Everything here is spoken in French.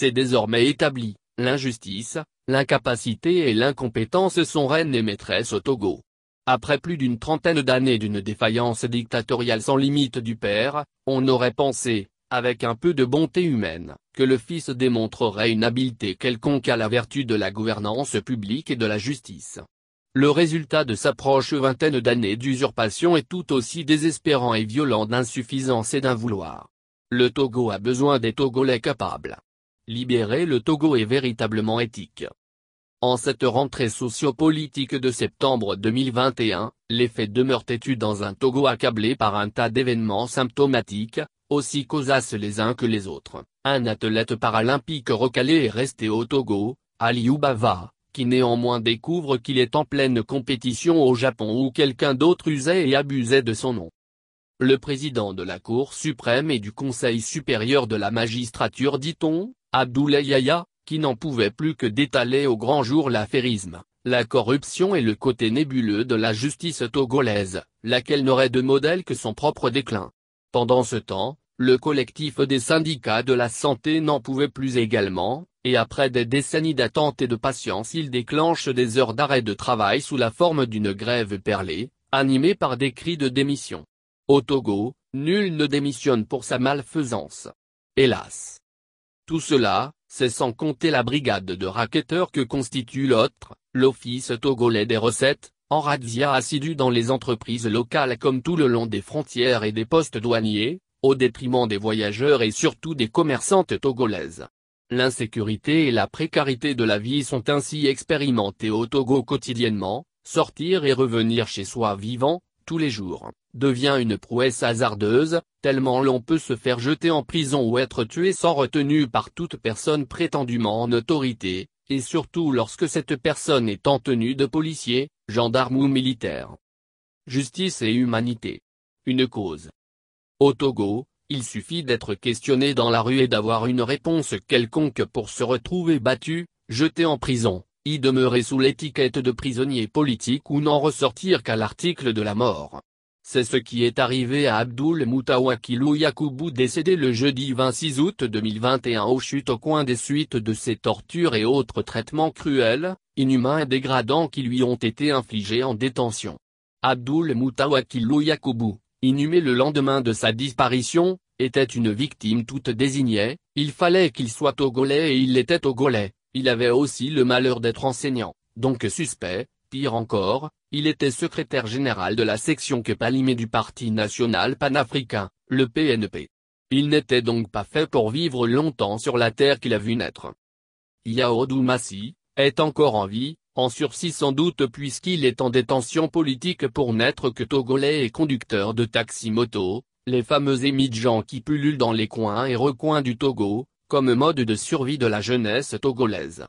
C'est désormais établi, l'injustice, l'incapacité et l'incompétence sont reines et maîtresses au Togo. Après plus d'une trentaine d'années d'une défaillance dictatoriale sans limite du père, on aurait pensé, avec un peu de bonté humaine, que le fils démontrerait une habileté quelconque à la vertu de la gouvernance publique et de la justice. Le résultat de sa proche vingtaine d'années d'usurpation est tout aussi désespérant et violent d'insuffisance et d'un vouloir. Le Togo a besoin des Togolais capables, Libérer le Togo est véritablement éthique. En cette rentrée sociopolitique de septembre 2021, les faits demeurent têtus dans un Togo accablé par un tas d'événements symptomatiques, aussi causasses les uns que les autres. Un athlète paralympique recalé est resté au Togo, Aliou qui néanmoins découvre qu'il est en pleine compétition au Japon où quelqu'un d'autre usait et abusait de son nom. Le président de la Cour suprême et du Conseil supérieur de la magistrature dit-on, Abdoulaye Yahya, qui n'en pouvait plus que d'étaler au grand jour l'affairisme, la corruption et le côté nébuleux de la justice togolaise, laquelle n'aurait de modèle que son propre déclin. Pendant ce temps, le collectif des syndicats de la santé n'en pouvait plus également, et après des décennies d'attente et de patience il déclenche des heures d'arrêt de travail sous la forme d'une grève perlée, animée par des cris de démission. Au Togo, nul ne démissionne pour sa malfaisance. Hélas tout cela, c'est sans compter la brigade de racketteurs que constitue l'autre, l'Office togolais des recettes, en razzia assidu dans les entreprises locales comme tout le long des frontières et des postes douaniers, au détriment des voyageurs et surtout des commerçantes togolaises. L'insécurité et la précarité de la vie sont ainsi expérimentées au Togo quotidiennement, sortir et revenir chez soi vivant, tous les jours, devient une prouesse hasardeuse, tellement l'on peut se faire jeter en prison ou être tué sans retenue par toute personne prétendument en autorité, et surtout lorsque cette personne est en tenue de policier, gendarme ou militaire. Justice et humanité. Une cause. Au Togo, il suffit d'être questionné dans la rue et d'avoir une réponse quelconque pour se retrouver battu, jeté en prison demeurer sous l'étiquette de prisonnier politique ou n'en ressortir qu'à l'article de la mort. C'est ce qui est arrivé à abdoul moutawakilou yakoubou décédé le jeudi 26 août 2021 aux chutes au coin des suites de ses tortures et autres traitements cruels, inhumains et dégradants qui lui ont été infligés en détention. abdoul moutawakilou yakoubou inhumé le lendemain de sa disparition, était une victime toute désignée, il fallait qu'il soit au Golet et il était Golet. Il avait aussi le malheur d'être enseignant, donc suspect, pire encore, il était secrétaire général de la section que Palimé du Parti National Panafricain, le PNP. Il n'était donc pas fait pour vivre longtemps sur la terre qu'il a vu naître. Yao Massi, est encore en vie, en sursis sans doute puisqu'il est en détention politique pour n'être que togolais et conducteur de taxi-moto, les fameux émigrants qui pullulent dans les coins et recoins du Togo, comme mode de survie de la jeunesse togolaise.